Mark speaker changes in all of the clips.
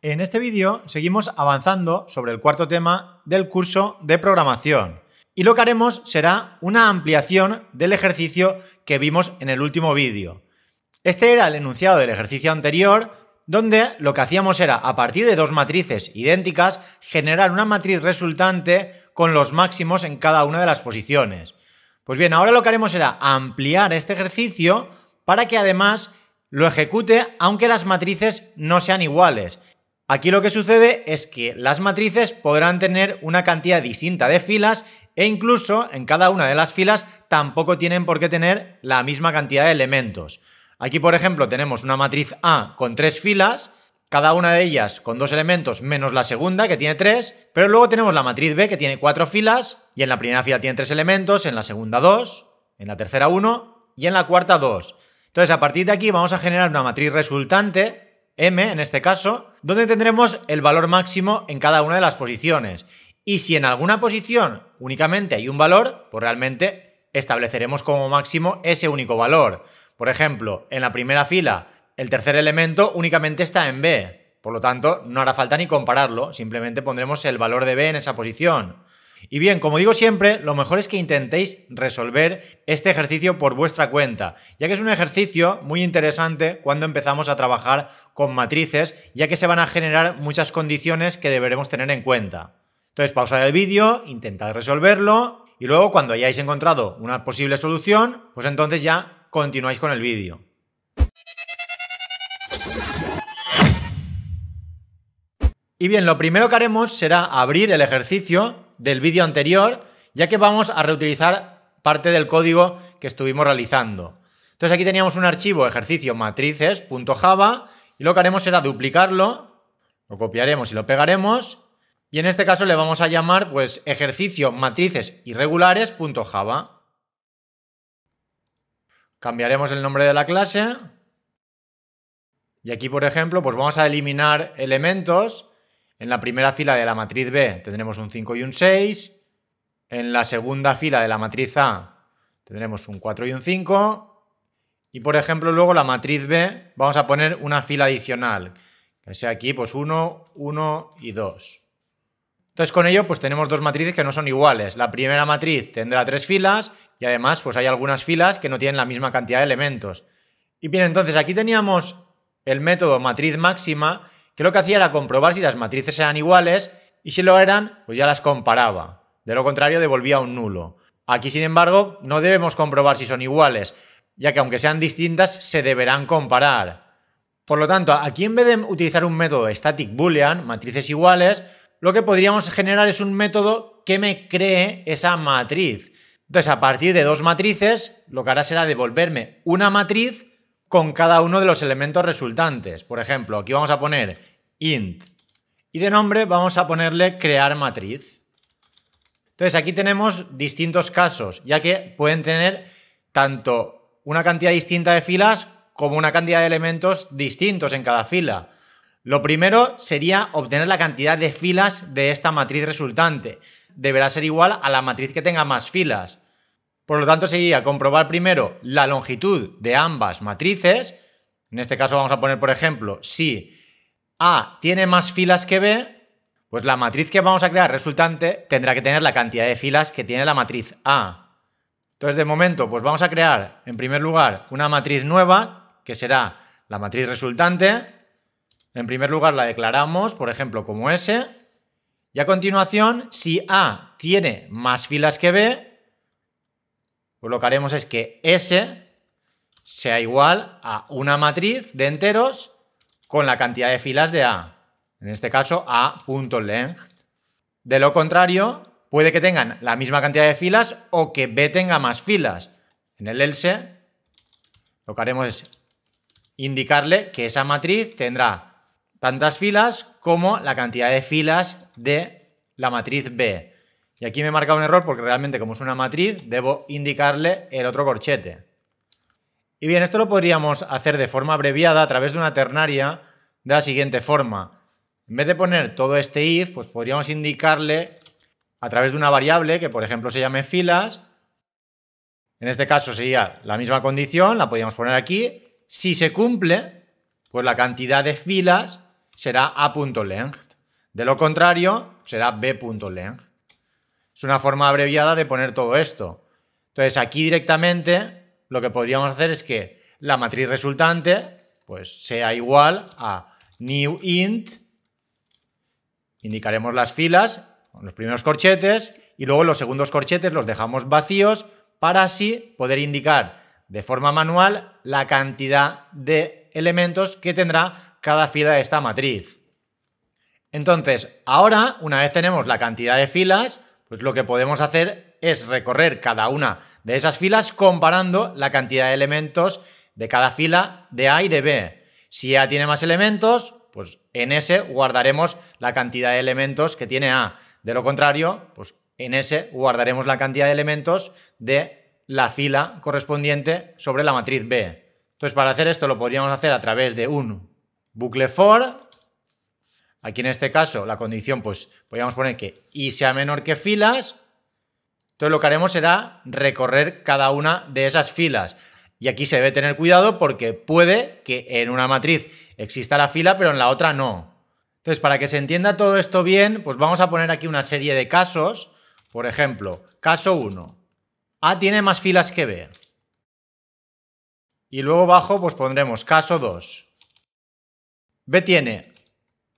Speaker 1: En este vídeo seguimos avanzando sobre el cuarto tema del curso de programación y lo que haremos será una ampliación del ejercicio que vimos en el último vídeo. Este era el enunciado del ejercicio anterior donde lo que hacíamos era a partir de dos matrices idénticas generar una matriz resultante con los máximos en cada una de las posiciones. Pues bien, ahora lo que haremos será ampliar este ejercicio para que además lo ejecute aunque las matrices no sean iguales, Aquí lo que sucede es que las matrices podrán tener una cantidad distinta de filas e incluso en cada una de las filas tampoco tienen por qué tener la misma cantidad de elementos. Aquí, por ejemplo, tenemos una matriz A con tres filas, cada una de ellas con dos elementos menos la segunda, que tiene tres, pero luego tenemos la matriz B, que tiene cuatro filas, y en la primera fila tiene tres elementos, en la segunda dos, en la tercera uno y en la cuarta dos. Entonces, a partir de aquí vamos a generar una matriz resultante M en este caso, donde tendremos el valor máximo en cada una de las posiciones. Y si en alguna posición únicamente hay un valor, pues realmente estableceremos como máximo ese único valor. Por ejemplo, en la primera fila, el tercer elemento únicamente está en B. Por lo tanto, no hará falta ni compararlo, simplemente pondremos el valor de B en esa posición. Y bien, como digo siempre, lo mejor es que intentéis resolver este ejercicio por vuestra cuenta, ya que es un ejercicio muy interesante cuando empezamos a trabajar con matrices, ya que se van a generar muchas condiciones que deberemos tener en cuenta. Entonces, pausad el vídeo, intentad resolverlo y luego cuando hayáis encontrado una posible solución, pues entonces ya continuáis con el vídeo. Y bien, lo primero que haremos será abrir el ejercicio del vídeo anterior, ya que vamos a reutilizar parte del código que estuvimos realizando. Entonces aquí teníamos un archivo ejercicio matrices.java y lo que haremos será duplicarlo, lo copiaremos y lo pegaremos y en este caso le vamos a llamar pues ejercicio matrices irregulares.java. Cambiaremos el nombre de la clase y aquí por ejemplo pues vamos a eliminar elementos en la primera fila de la matriz B tendremos un 5 y un 6. En la segunda fila de la matriz A tendremos un 4 y un 5. Y por ejemplo, luego la matriz B vamos a poner una fila adicional, que sea aquí pues 1, 1 y 2. Entonces con ello pues tenemos dos matrices que no son iguales. La primera matriz tendrá tres filas y además pues hay algunas filas que no tienen la misma cantidad de elementos. Y bien, entonces aquí teníamos el método matriz máxima que lo que hacía era comprobar si las matrices eran iguales y si lo eran, pues ya las comparaba. De lo contrario, devolvía un nulo. Aquí, sin embargo, no debemos comprobar si son iguales, ya que aunque sean distintas, se deberán comparar. Por lo tanto, aquí en vez de utilizar un método static boolean, matrices iguales, lo que podríamos generar es un método que me cree esa matriz. Entonces, a partir de dos matrices, lo que hará será devolverme una matriz con cada uno de los elementos resultantes. Por ejemplo, aquí vamos a poner int. Y de nombre vamos a ponerle crear matriz. Entonces aquí tenemos distintos casos, ya que pueden tener tanto una cantidad distinta de filas como una cantidad de elementos distintos en cada fila. Lo primero sería obtener la cantidad de filas de esta matriz resultante. Deberá ser igual a la matriz que tenga más filas. Por lo tanto, sería comprobar primero la longitud de ambas matrices. En este caso vamos a poner, por ejemplo, si a tiene más filas que B, pues la matriz que vamos a crear resultante tendrá que tener la cantidad de filas que tiene la matriz A. Entonces, de momento, pues vamos a crear, en primer lugar, una matriz nueva, que será la matriz resultante. En primer lugar, la declaramos, por ejemplo, como S. Y a continuación, si A tiene más filas que B, pues lo que haremos es que S sea igual a una matriz de enteros con la cantidad de filas de A, en este caso A.length. De lo contrario, puede que tengan la misma cantidad de filas o que B tenga más filas. En el else, lo que haremos es indicarle que esa matriz tendrá tantas filas como la cantidad de filas de la matriz B. Y aquí me he marcado un error porque realmente como es una matriz, debo indicarle el otro corchete. Y bien, esto lo podríamos hacer de forma abreviada a través de una ternaria de la siguiente forma. En vez de poner todo este if, pues podríamos indicarle a través de una variable que, por ejemplo, se llame filas. En este caso sería la misma condición, la podríamos poner aquí. Si se cumple, pues la cantidad de filas será a.length. De lo contrario, será b.length. Es una forma abreviada de poner todo esto. Entonces, aquí directamente lo que podríamos hacer es que la matriz resultante pues sea igual a new int, indicaremos las filas, con los primeros corchetes, y luego los segundos corchetes los dejamos vacíos para así poder indicar de forma manual la cantidad de elementos que tendrá cada fila de esta matriz. Entonces, ahora, una vez tenemos la cantidad de filas, pues lo que podemos hacer es recorrer cada una de esas filas comparando la cantidad de elementos de cada fila de A y de B. Si A tiene más elementos, pues en S guardaremos la cantidad de elementos que tiene A. De lo contrario, pues en S guardaremos la cantidad de elementos de la fila correspondiente sobre la matriz B. Entonces, para hacer esto lo podríamos hacer a través de un bucle for Aquí en este caso, la condición, pues podríamos poner que i sea menor que filas. Entonces lo que haremos será recorrer cada una de esas filas. Y aquí se debe tener cuidado porque puede que en una matriz exista la fila, pero en la otra no. Entonces, para que se entienda todo esto bien, pues vamos a poner aquí una serie de casos. Por ejemplo, caso 1. A tiene más filas que B. Y luego bajo, pues pondremos caso 2. B tiene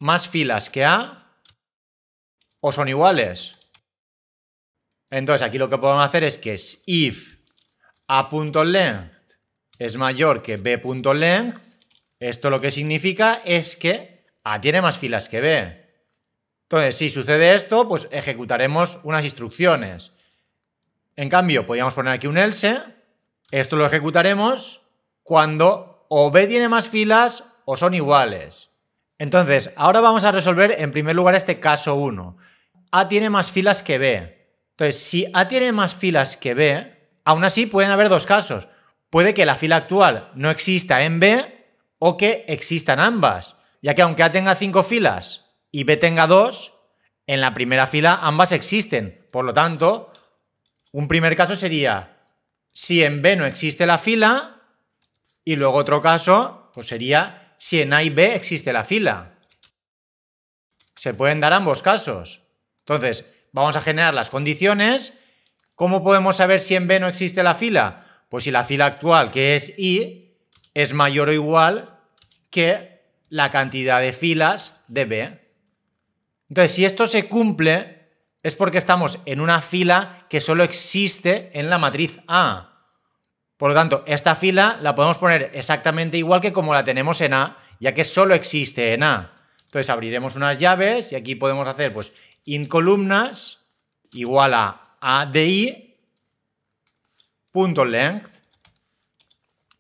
Speaker 1: más filas que A o son iguales. Entonces aquí lo que podemos hacer es que if a.length es mayor que b.length, esto lo que significa es que A tiene más filas que B. Entonces, si sucede esto, pues ejecutaremos unas instrucciones. En cambio, podríamos poner aquí un else. Esto lo ejecutaremos cuando o B tiene más filas o son iguales. Entonces, ahora vamos a resolver en primer lugar este caso 1. A tiene más filas que B. Entonces, si A tiene más filas que B, aún así pueden haber dos casos. Puede que la fila actual no exista en B o que existan ambas. Ya que aunque A tenga 5 filas y B tenga 2, en la primera fila ambas existen. Por lo tanto, un primer caso sería si en B no existe la fila y luego otro caso pues sería si en A y B existe la fila. Se pueden dar ambos casos. Entonces, vamos a generar las condiciones. ¿Cómo podemos saber si en B no existe la fila? Pues si la fila actual, que es I, es mayor o igual que la cantidad de filas de B. Entonces, si esto se cumple, es porque estamos en una fila que solo existe en la matriz A. Por lo tanto, esta fila la podemos poner exactamente igual que como la tenemos en A, ya que solo existe en A. Entonces abriremos unas llaves y aquí podemos hacer pues in columnas igual a A de punto length.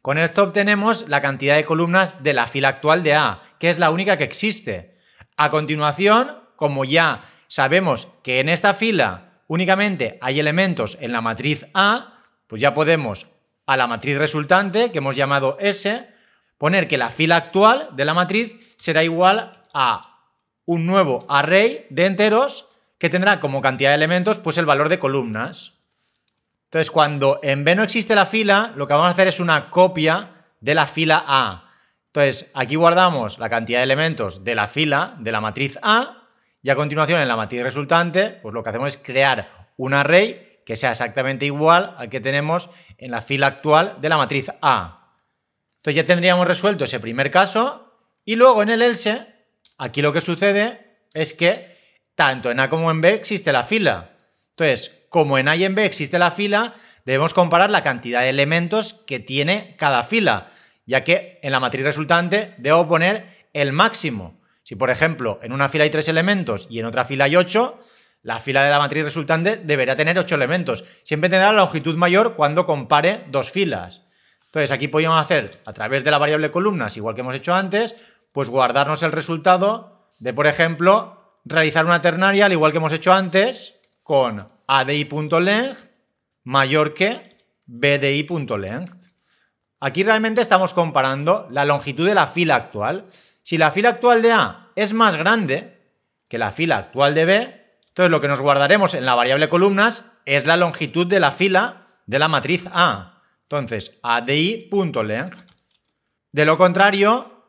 Speaker 1: Con esto obtenemos la cantidad de columnas de la fila actual de A, que es la única que existe. A continuación, como ya sabemos que en esta fila únicamente hay elementos en la matriz A, pues ya podemos a la matriz resultante, que hemos llamado S, poner que la fila actual de la matriz será igual a un nuevo array de enteros que tendrá como cantidad de elementos pues el valor de columnas. Entonces, cuando en B no existe la fila, lo que vamos a hacer es una copia de la fila A. Entonces, aquí guardamos la cantidad de elementos de la fila de la matriz A y a continuación en la matriz resultante, pues lo que hacemos es crear un array que sea exactamente igual al que tenemos en la fila actual de la matriz A. Entonces ya tendríamos resuelto ese primer caso y luego en el else, aquí lo que sucede es que tanto en A como en B existe la fila. Entonces, como en A y en B existe la fila, debemos comparar la cantidad de elementos que tiene cada fila, ya que en la matriz resultante debo poner el máximo. Si, por ejemplo, en una fila hay tres elementos y en otra fila hay ocho, la fila de la matriz resultante deberá tener ocho elementos. Siempre tendrá la longitud mayor cuando compare dos filas. Entonces aquí podríamos hacer, a través de la variable columnas, igual que hemos hecho antes, pues guardarnos el resultado de, por ejemplo, realizar una ternaria, al igual que hemos hecho antes, con adi.length mayor que bdi.length. Aquí realmente estamos comparando la longitud de la fila actual. Si la fila actual de A es más grande que la fila actual de B, entonces lo que nos guardaremos en la variable columnas es la longitud de la fila de la matriz A. Entonces, adi.length. De lo contrario,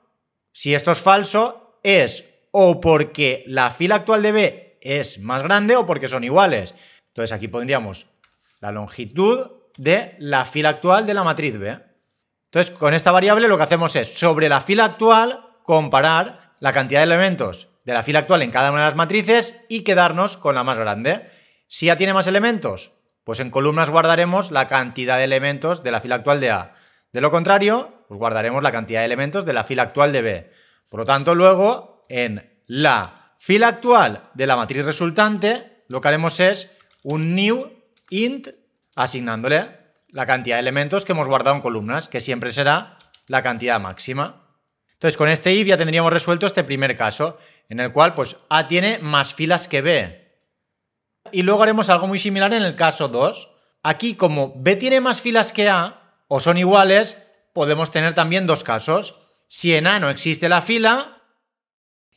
Speaker 1: si esto es falso, es o porque la fila actual de B es más grande o porque son iguales. Entonces aquí pondríamos la longitud de la fila actual de la matriz B. Entonces, con esta variable lo que hacemos es, sobre la fila actual, comparar la cantidad de elementos de la fila actual en cada una de las matrices y quedarnos con la más grande. Si A tiene más elementos, pues en columnas guardaremos la cantidad de elementos de la fila actual de A. De lo contrario, pues guardaremos la cantidad de elementos de la fila actual de B. Por lo tanto, luego, en la fila actual de la matriz resultante, lo que haremos es un new int asignándole la cantidad de elementos que hemos guardado en columnas, que siempre será la cantidad máxima. Entonces, con este if ya tendríamos resuelto este primer caso, en el cual pues A tiene más filas que B. Y luego haremos algo muy similar en el caso 2. Aquí, como B tiene más filas que A, o son iguales, podemos tener también dos casos. Si en A no existe la fila,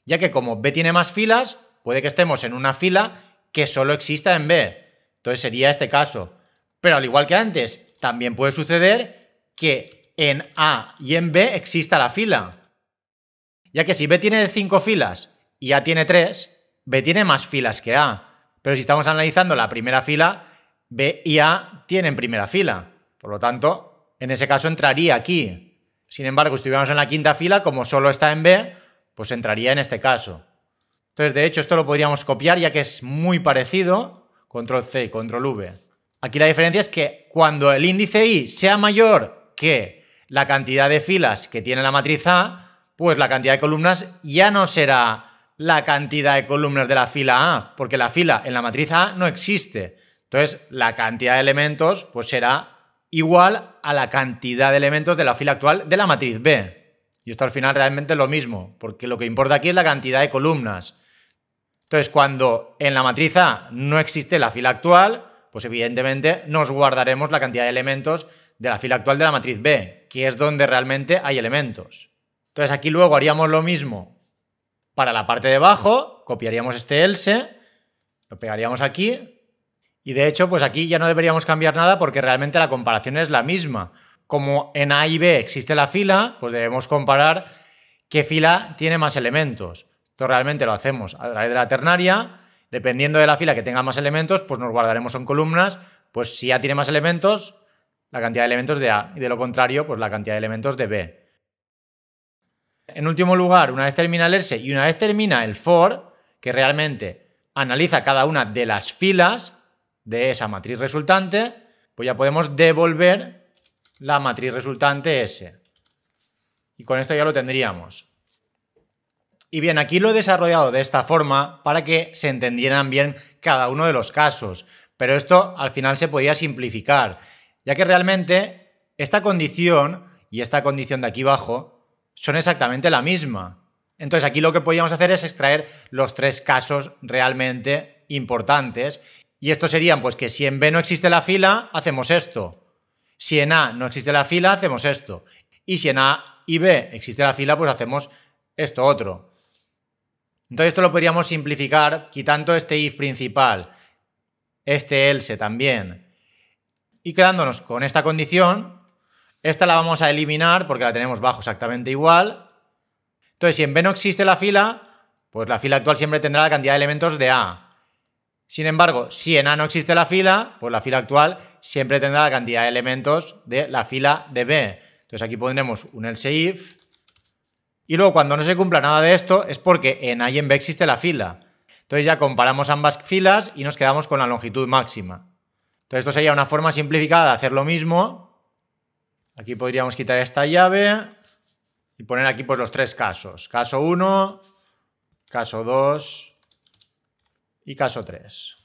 Speaker 1: ya que como B tiene más filas, puede que estemos en una fila que solo exista en B. Entonces sería este caso. Pero al igual que antes, también puede suceder que en A y en B exista la fila. Ya que si B tiene cinco filas y A tiene tres, B tiene más filas que A. Pero si estamos analizando la primera fila, B y A tienen primera fila. Por lo tanto, en ese caso entraría aquí. Sin embargo, si estuviéramos en la quinta fila, como solo está en B, pues entraría en este caso. Entonces, de hecho, esto lo podríamos copiar ya que es muy parecido. Control C, y control V. Aquí la diferencia es que cuando el índice I sea mayor que la cantidad de filas que tiene la matriz A, pues la cantidad de columnas ya no será la cantidad de columnas de la fila A, porque la fila en la matriz A no existe. Entonces, la cantidad de elementos pues será igual a la cantidad de elementos de la fila actual de la matriz B. Y esto al final realmente es lo mismo, porque lo que importa aquí es la cantidad de columnas. Entonces, cuando en la matriz A no existe la fila actual, pues evidentemente nos guardaremos la cantidad de elementos de la fila actual de la matriz B, que es donde realmente hay elementos. Entonces aquí luego haríamos lo mismo para la parte de abajo, copiaríamos este else, lo pegaríamos aquí y de hecho pues aquí ya no deberíamos cambiar nada porque realmente la comparación es la misma. Como en A y B existe la fila, pues debemos comparar qué fila tiene más elementos. Esto realmente lo hacemos a través de la ternaria. Dependiendo de la fila que tenga más elementos, pues nos guardaremos en columnas. Pues si A tiene más elementos, la cantidad de elementos de A. Y de lo contrario, pues la cantidad de elementos de B. En último lugar, una vez termina el ERSE y una vez termina el FOR, que realmente analiza cada una de las filas de esa matriz resultante, pues ya podemos devolver la matriz resultante S. Y con esto ya lo tendríamos. Y bien, aquí lo he desarrollado de esta forma para que se entendieran bien cada uno de los casos, pero esto al final se podía simplificar, ya que realmente esta condición y esta condición de aquí abajo son exactamente la misma. Entonces aquí lo que podríamos hacer es extraer los tres casos realmente importantes y estos serían pues que si en B no existe la fila, hacemos esto. Si en A no existe la fila, hacemos esto. Y si en A y B existe la fila, pues hacemos esto otro. Entonces esto lo podríamos simplificar quitando este if principal, este else también. Y quedándonos con esta condición, esta la vamos a eliminar porque la tenemos bajo exactamente igual. Entonces, si en B no existe la fila, pues la fila actual siempre tendrá la cantidad de elementos de A. Sin embargo, si en A no existe la fila, pues la fila actual siempre tendrá la cantidad de elementos de la fila de B. Entonces aquí pondremos un else if. Y luego cuando no se cumpla nada de esto es porque en A y en B existe la fila. Entonces ya comparamos ambas filas y nos quedamos con la longitud máxima. Entonces esto sería una forma simplificada de hacer lo mismo, Aquí podríamos quitar esta llave y poner aquí pues los tres casos. Caso 1, caso 2 y caso 3.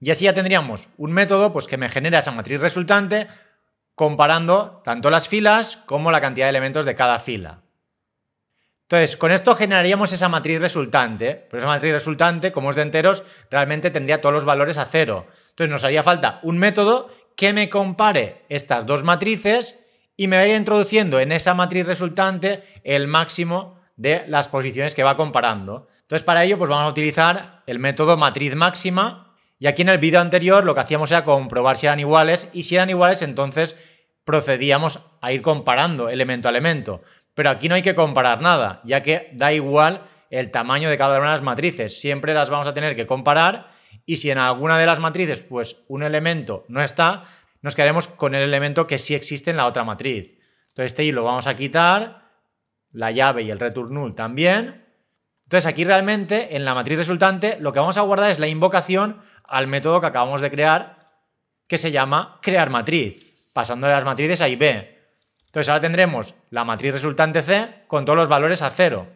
Speaker 1: Y así ya tendríamos un método pues, que me genera esa matriz resultante comparando tanto las filas como la cantidad de elementos de cada fila. Entonces, con esto generaríamos esa matriz resultante, pero esa matriz resultante, como es de enteros, realmente tendría todos los valores a cero. Entonces, nos haría falta un método que me compare estas dos matrices y me vaya introduciendo en esa matriz resultante el máximo de las posiciones que va comparando. Entonces para ello pues vamos a utilizar el método matriz máxima y aquí en el vídeo anterior lo que hacíamos era comprobar si eran iguales y si eran iguales entonces procedíamos a ir comparando elemento a elemento. Pero aquí no hay que comparar nada, ya que da igual el tamaño de cada una de las matrices, siempre las vamos a tener que comparar y si en alguna de las matrices, pues un elemento no está, nos quedaremos con el elemento que sí existe en la otra matriz. Entonces este lo vamos a quitar, la llave y el return null también. Entonces aquí realmente en la matriz resultante lo que vamos a guardar es la invocación al método que acabamos de crear que se llama crear matriz, pasando las matrices A y B. Entonces ahora tendremos la matriz resultante C con todos los valores a cero.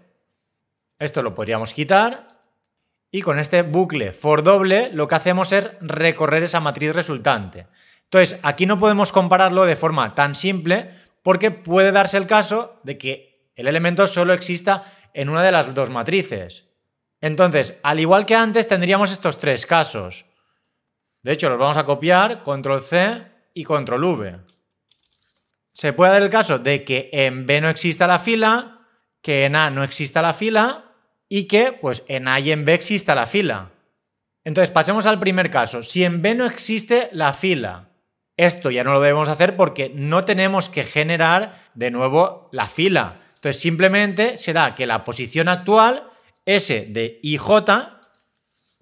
Speaker 1: Esto lo podríamos quitar y con este bucle for doble lo que hacemos es recorrer esa matriz resultante. Entonces, aquí no podemos compararlo de forma tan simple porque puede darse el caso de que el elemento solo exista en una de las dos matrices. Entonces, al igual que antes, tendríamos estos tres casos. De hecho, los vamos a copiar, control C y control V. Se puede dar el caso de que en B no exista la fila, que en A no exista la fila y que pues en A y en B exista la fila. Entonces, pasemos al primer caso. Si en B no existe la fila, esto ya no lo debemos hacer porque no tenemos que generar de nuevo la fila. Entonces, simplemente será que la posición actual, S de IJ,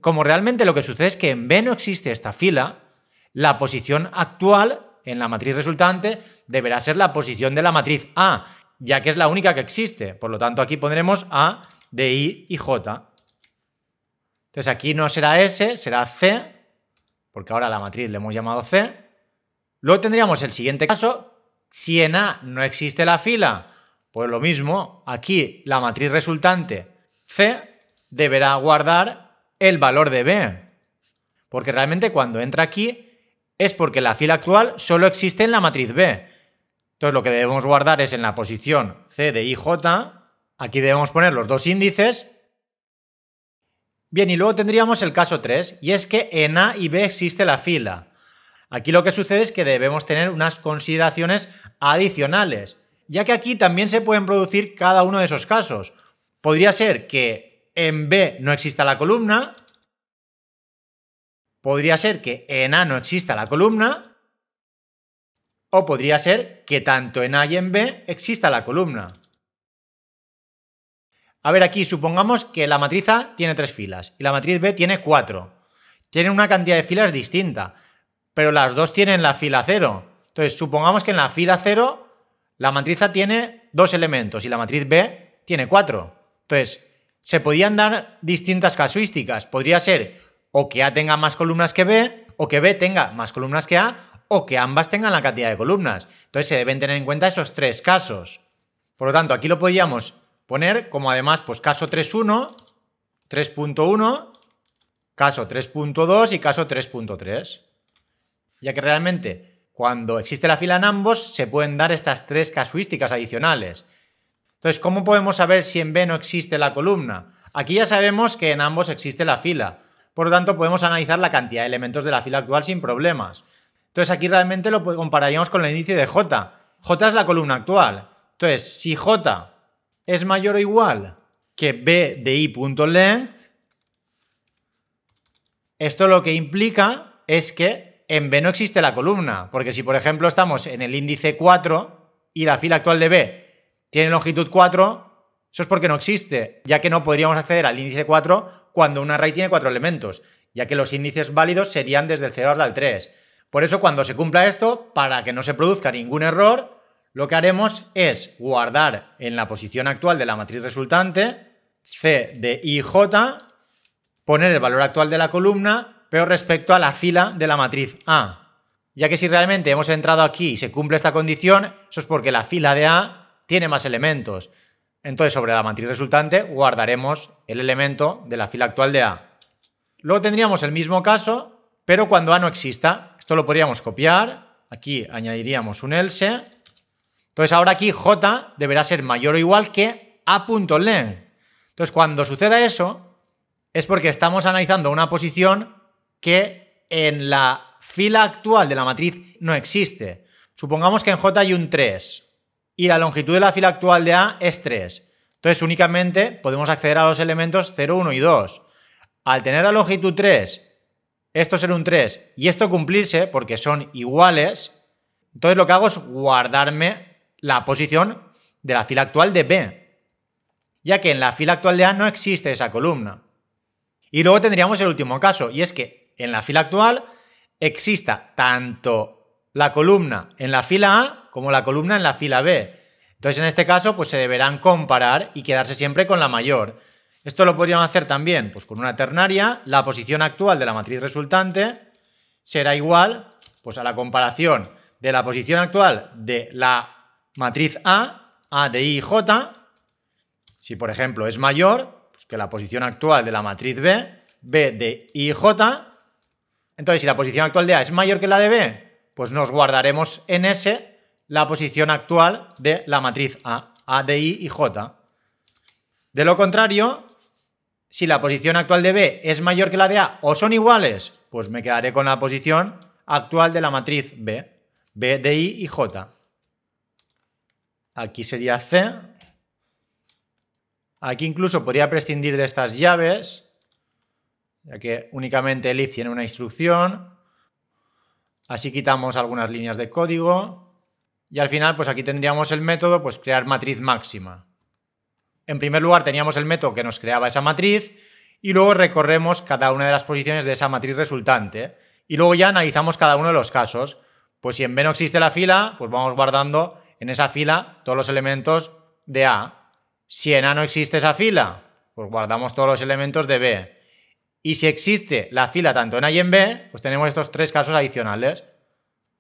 Speaker 1: como realmente lo que sucede es que en B no existe esta fila, la posición actual en la matriz resultante deberá ser la posición de la matriz A, ya que es la única que existe. Por lo tanto, aquí pondremos A de I y J. Entonces aquí no será S, será C, porque ahora la matriz le hemos llamado C. Luego tendríamos el siguiente caso, si en A no existe la fila, pues lo mismo, aquí la matriz resultante C deberá guardar el valor de B, porque realmente cuando entra aquí es porque la fila actual solo existe en la matriz B, entonces lo que debemos guardar es en la posición C de IJ, aquí debemos poner los dos índices. Bien, y luego tendríamos el caso 3, y es que en A y B existe la fila. Aquí lo que sucede es que debemos tener unas consideraciones adicionales, ya que aquí también se pueden producir cada uno de esos casos. Podría ser que en B no exista la columna, podría ser que en A no exista la columna, o podría ser que tanto en A y en B exista la columna. A ver, aquí supongamos que la matriz A tiene tres filas y la matriz B tiene cuatro. Tienen una cantidad de filas distinta, pero las dos tienen la fila cero. Entonces, supongamos que en la fila cero la matriz A tiene dos elementos y la matriz B tiene cuatro. Entonces, se podían dar distintas casuísticas. Podría ser o que A tenga más columnas que B, o que B tenga más columnas que A, o que ambas tengan la cantidad de columnas. Entonces se deben tener en cuenta esos tres casos. Por lo tanto, aquí lo podríamos poner como además, pues caso 3.1, 3.1, caso 3.2 y caso 3.3. Ya que realmente cuando existe la fila en ambos se pueden dar estas tres casuísticas adicionales. Entonces, ¿cómo podemos saber si en B no existe la columna? Aquí ya sabemos que en ambos existe la fila. Por lo tanto, podemos analizar la cantidad de elementos de la fila actual sin problemas. Entonces aquí realmente lo compararíamos con el índice de J. J es la columna actual. Entonces, si J es mayor o igual que B de I.length, esto lo que implica es que en B no existe la columna, porque si por ejemplo estamos en el índice 4 y la fila actual de B tiene longitud 4, eso es porque no existe, ya que no podríamos acceder al índice 4 cuando un array tiene 4 elementos, ya que los índices válidos serían desde el 0 hasta el 3. Por eso cuando se cumpla esto, para que no se produzca ningún error, lo que haremos es guardar en la posición actual de la matriz resultante C de IJ, poner el valor actual de la columna, pero respecto a la fila de la matriz A. Ya que si realmente hemos entrado aquí y se cumple esta condición, eso es porque la fila de A tiene más elementos. Entonces, sobre la matriz resultante guardaremos el elemento de la fila actual de A. Luego tendríamos el mismo caso, pero cuando A no exista, esto lo podríamos copiar. Aquí añadiríamos un else. Entonces ahora aquí j deberá ser mayor o igual que a.len. Entonces cuando suceda eso es porque estamos analizando una posición que en la fila actual de la matriz no existe. Supongamos que en j hay un 3 y la longitud de la fila actual de a es 3. Entonces únicamente podemos acceder a los elementos 0, 1 y 2. Al tener la longitud 3 esto ser un 3 y esto cumplirse, porque son iguales, entonces lo que hago es guardarme la posición de la fila actual de B, ya que en la fila actual de A no existe esa columna. Y luego tendríamos el último caso, y es que en la fila actual exista tanto la columna en la fila A como la columna en la fila B. Entonces en este caso pues se deberán comparar y quedarse siempre con la mayor. Esto lo podríamos hacer también pues, con una ternaria. La posición actual de la matriz resultante será igual pues, a la comparación de la posición actual de la matriz A, A de I y J. Si, por ejemplo, es mayor pues, que la posición actual de la matriz B, B de I y J. Entonces, si la posición actual de A es mayor que la de B, pues nos guardaremos en S la posición actual de la matriz A, A de I y J. De lo contrario, si la posición actual de B es mayor que la de A o son iguales, pues me quedaré con la posición actual de la matriz B, B de I y J. Aquí sería C. Aquí incluso podría prescindir de estas llaves, ya que únicamente el if tiene una instrucción. Así quitamos algunas líneas de código. Y al final, pues aquí tendríamos el método, pues crear matriz máxima. En primer lugar, teníamos el método que nos creaba esa matriz y luego recorremos cada una de las posiciones de esa matriz resultante. Y luego ya analizamos cada uno de los casos. Pues si en B no existe la fila, pues vamos guardando en esa fila todos los elementos de A. Si en A no existe esa fila, pues guardamos todos los elementos de B. Y si existe la fila tanto en A y en B, pues tenemos estos tres casos adicionales.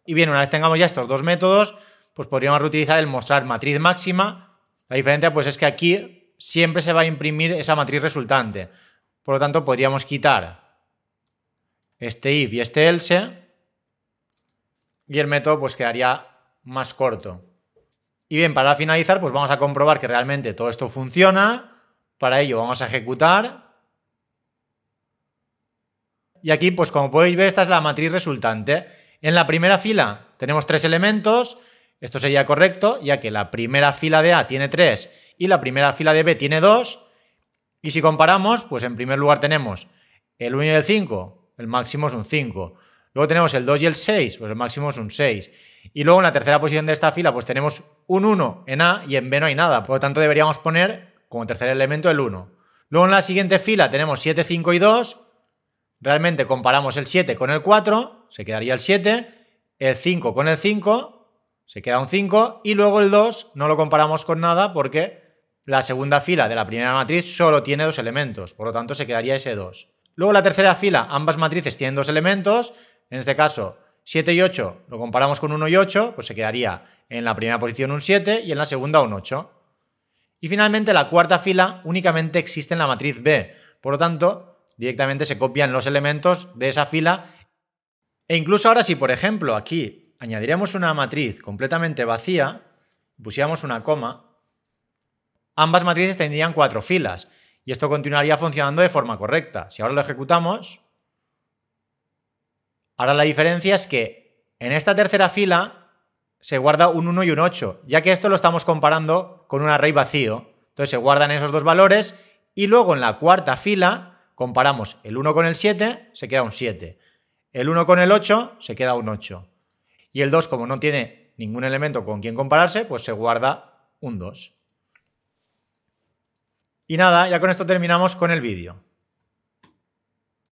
Speaker 1: Y bien, una vez tengamos ya estos dos métodos, pues podríamos reutilizar el mostrar matriz máxima la diferencia pues es que aquí siempre se va a imprimir esa matriz resultante. Por lo tanto, podríamos quitar este if y este else y el método pues quedaría más corto. Y bien, para finalizar, pues vamos a comprobar que realmente todo esto funciona. Para ello vamos a ejecutar. Y aquí, pues como podéis ver, esta es la matriz resultante. En la primera fila tenemos tres elementos, esto sería correcto, ya que la primera fila de A tiene 3 y la primera fila de B tiene 2. Y si comparamos, pues en primer lugar tenemos el 1 y el 5, el máximo es un 5. Luego tenemos el 2 y el 6, pues el máximo es un 6. Y luego en la tercera posición de esta fila, pues tenemos un 1 en A y en B no hay nada. Por lo tanto, deberíamos poner como tercer elemento el 1. Luego en la siguiente fila tenemos 7, 5 y 2. Realmente comparamos el 7 con el 4, se quedaría el 7. El 5 con el 5, se queda un 5 y luego el 2 no lo comparamos con nada porque la segunda fila de la primera matriz solo tiene dos elementos, por lo tanto se quedaría ese 2. Luego la tercera fila, ambas matrices tienen dos elementos, en este caso 7 y 8 lo comparamos con 1 y 8, pues se quedaría en la primera posición un 7 y en la segunda un 8. Y finalmente la cuarta fila únicamente existe en la matriz B, por lo tanto directamente se copian los elementos de esa fila. E incluso ahora si por ejemplo aquí añadiríamos una matriz completamente vacía, pusiéramos una coma, ambas matrices tendrían cuatro filas y esto continuaría funcionando de forma correcta. Si ahora lo ejecutamos, ahora la diferencia es que en esta tercera fila se guarda un 1 y un 8, ya que esto lo estamos comparando con un array vacío. Entonces se guardan esos dos valores y luego en la cuarta fila comparamos el 1 con el 7, se queda un 7. El 1 con el 8, se queda un 8. Y el 2, como no tiene ningún elemento con quien compararse, pues se guarda un 2. Y nada, ya con esto terminamos con el vídeo.